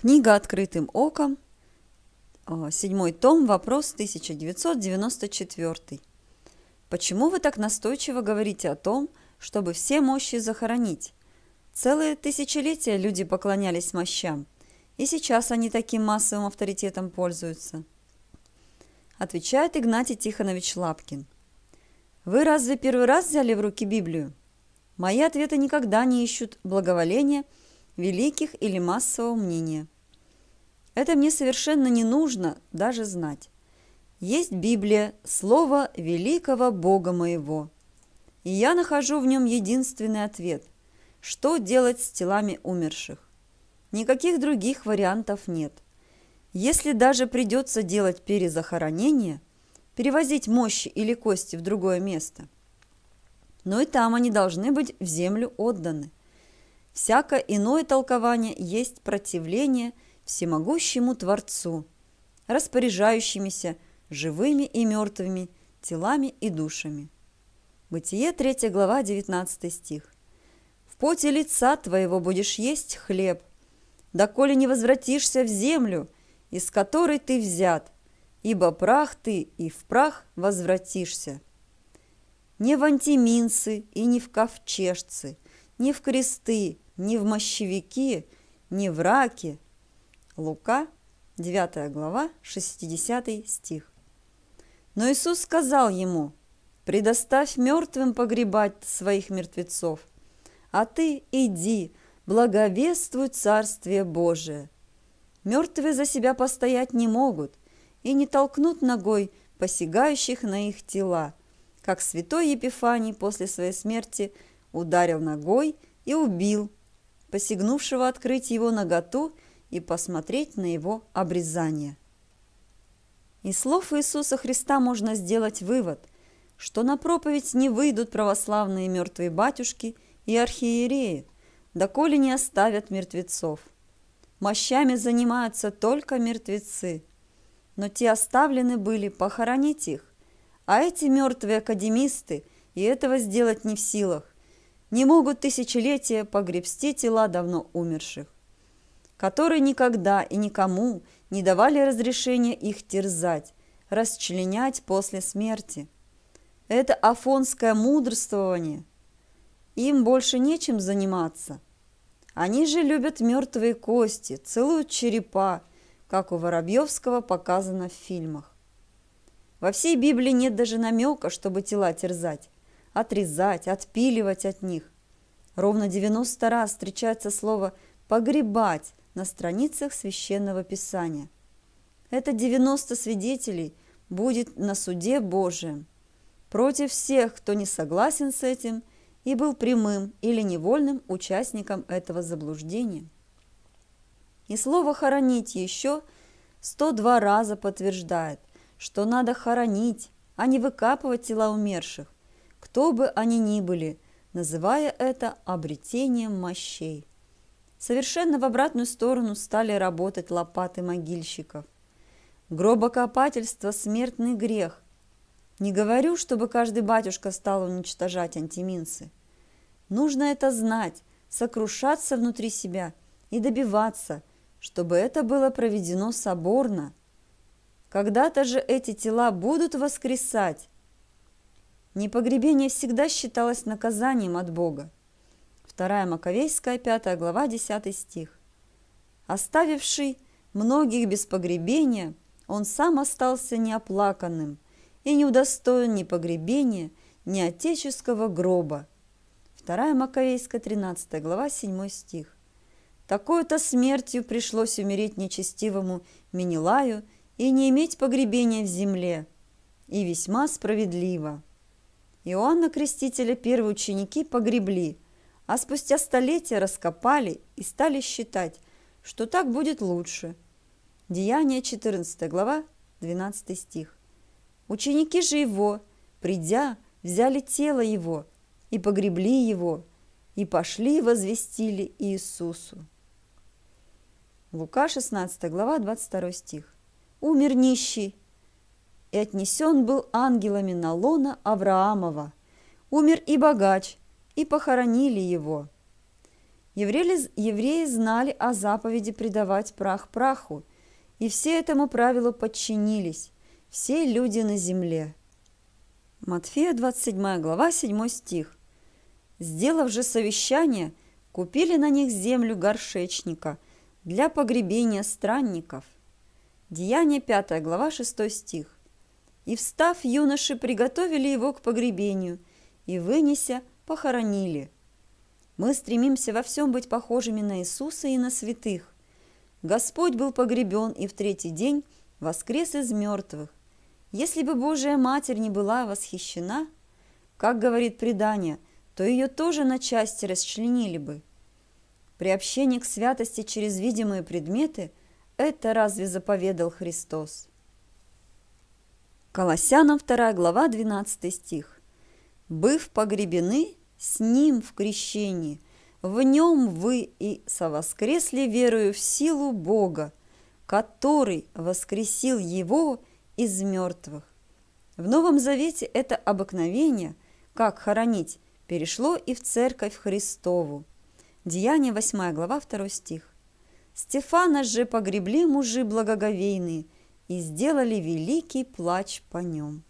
Книга «Открытым оком», э, седьмой том, вопрос 1994. Почему вы так настойчиво говорите о том, чтобы все мощи захоронить? Целые тысячелетия люди поклонялись мощам, и сейчас они таким массовым авторитетом пользуются. Отвечает Игнатий Тихонович Лапкин. Вы разве первый раз взяли в руки Библию? Мои ответы никогда не ищут благоволения – великих или массового мнения. Это мне совершенно не нужно даже знать. Есть Библия, слово великого Бога моего. И я нахожу в нем единственный ответ – что делать с телами умерших. Никаких других вариантов нет. Если даже придется делать перезахоронение, перевозить мощи или кости в другое место, но и там они должны быть в землю отданы всякое иное толкование есть противление всемогущему Творцу, распоряжающимися живыми и мертвыми телами и душами. Бытие 3 глава 19 стих. «В поте лица твоего будешь есть хлеб, доколе не возвратишься в землю, из которой ты взят, ибо прах ты и в прах возвратишься». Не в антиминцы и не в ковчежцы, не в кресты, ни в мощевики, ни в раки. Лука, 9 глава, 60 стих. Но Иисус сказал ему, «Предоставь мертвым погребать своих мертвецов, а ты иди, благовествуй Царствие Божие». Мертвые за себя постоять не могут и не толкнут ногой посягающих на их тела, как святой Епифаний после своей смерти ударил ногой и убил посигнувшего открыть его наготу и посмотреть на его обрезание. Из слов Иисуса Христа можно сделать вывод, что на проповедь не выйдут православные мертвые батюшки и архиереи, доколе не оставят мертвецов. Мощами занимаются только мертвецы, но те оставлены были похоронить их, а эти мертвые академисты и этого сделать не в силах, не могут тысячелетия погребсти тела давно умерших, которые никогда и никому не давали разрешения их терзать, расчленять после смерти. Это афонское мудрствование. Им больше нечем заниматься. Они же любят мертвые кости, целуют черепа, как у Воробьевского показано в фильмах. Во всей Библии нет даже намека, чтобы тела терзать отрезать, отпиливать от них. Ровно 90 раз встречается слово «погребать» на страницах Священного Писания. Это 90 свидетелей будет на суде Божием против всех, кто не согласен с этим и был прямым или невольным участником этого заблуждения. И слово «хоронить» еще 102 раза подтверждает, что надо хоронить, а не выкапывать тела умерших кто бы они ни были, называя это обретением мощей. Совершенно в обратную сторону стали работать лопаты могильщиков. Гробокопательство – смертный грех. Не говорю, чтобы каждый батюшка стал уничтожать антиминцы. Нужно это знать, сокрушаться внутри себя и добиваться, чтобы это было проведено соборно. Когда-то же эти тела будут воскресать, Непогребение всегда считалось наказанием от Бога. Вторая Маковейская, 5 глава, 10 стих. Оставивший многих без погребения, он сам остался неоплаканным и не удостоен ни погребения, ни отеческого гроба. Вторая Маковейская, 13 глава, 7 стих. Такой-то смертью пришлось умереть нечестивому Менелаю и не иметь погребения в земле. И весьма справедливо. Иоанна Крестителя первые ученики погребли, а спустя столетия раскопали и стали считать, что так будет лучше. Деяние 14 глава, 12 стих. Ученики же его, придя, взяли тело его и погребли его, и пошли возвестили Иисусу. Лука 16 глава, 22 стих. Умер нищий, и отнесен был ангелами на лона Авраамова. Умер и богач, и похоронили его. Евреи, евреи знали о заповеди предавать прах праху, и все этому правилу подчинились, все люди на земле. Матфея 27 глава 7 стих. Сделав же совещание, купили на них землю горшечника для погребения странников. Деяние 5 глава 6 стих и, встав, юноши приготовили его к погребению и, вынеся, похоронили. Мы стремимся во всем быть похожими на Иисуса и на святых. Господь был погребен и в третий день воскрес из мертвых. Если бы Божия Матерь не была восхищена, как говорит предание, то ее тоже на части расчленили бы. Приобщение к святости через видимые предметы – это разве заповедал Христос? Колоссянам 2 глава 12 стих. «Быв погребены с ним в крещении, в нем вы и совоскресли верою в силу Бога, который воскресил его из мертвых». В Новом Завете это обыкновение, как хоронить, перешло и в Церковь Христову. Деяние 8 глава 2 стих. «Стефана же погребли мужи благоговейные – и сделали великий плач по нем.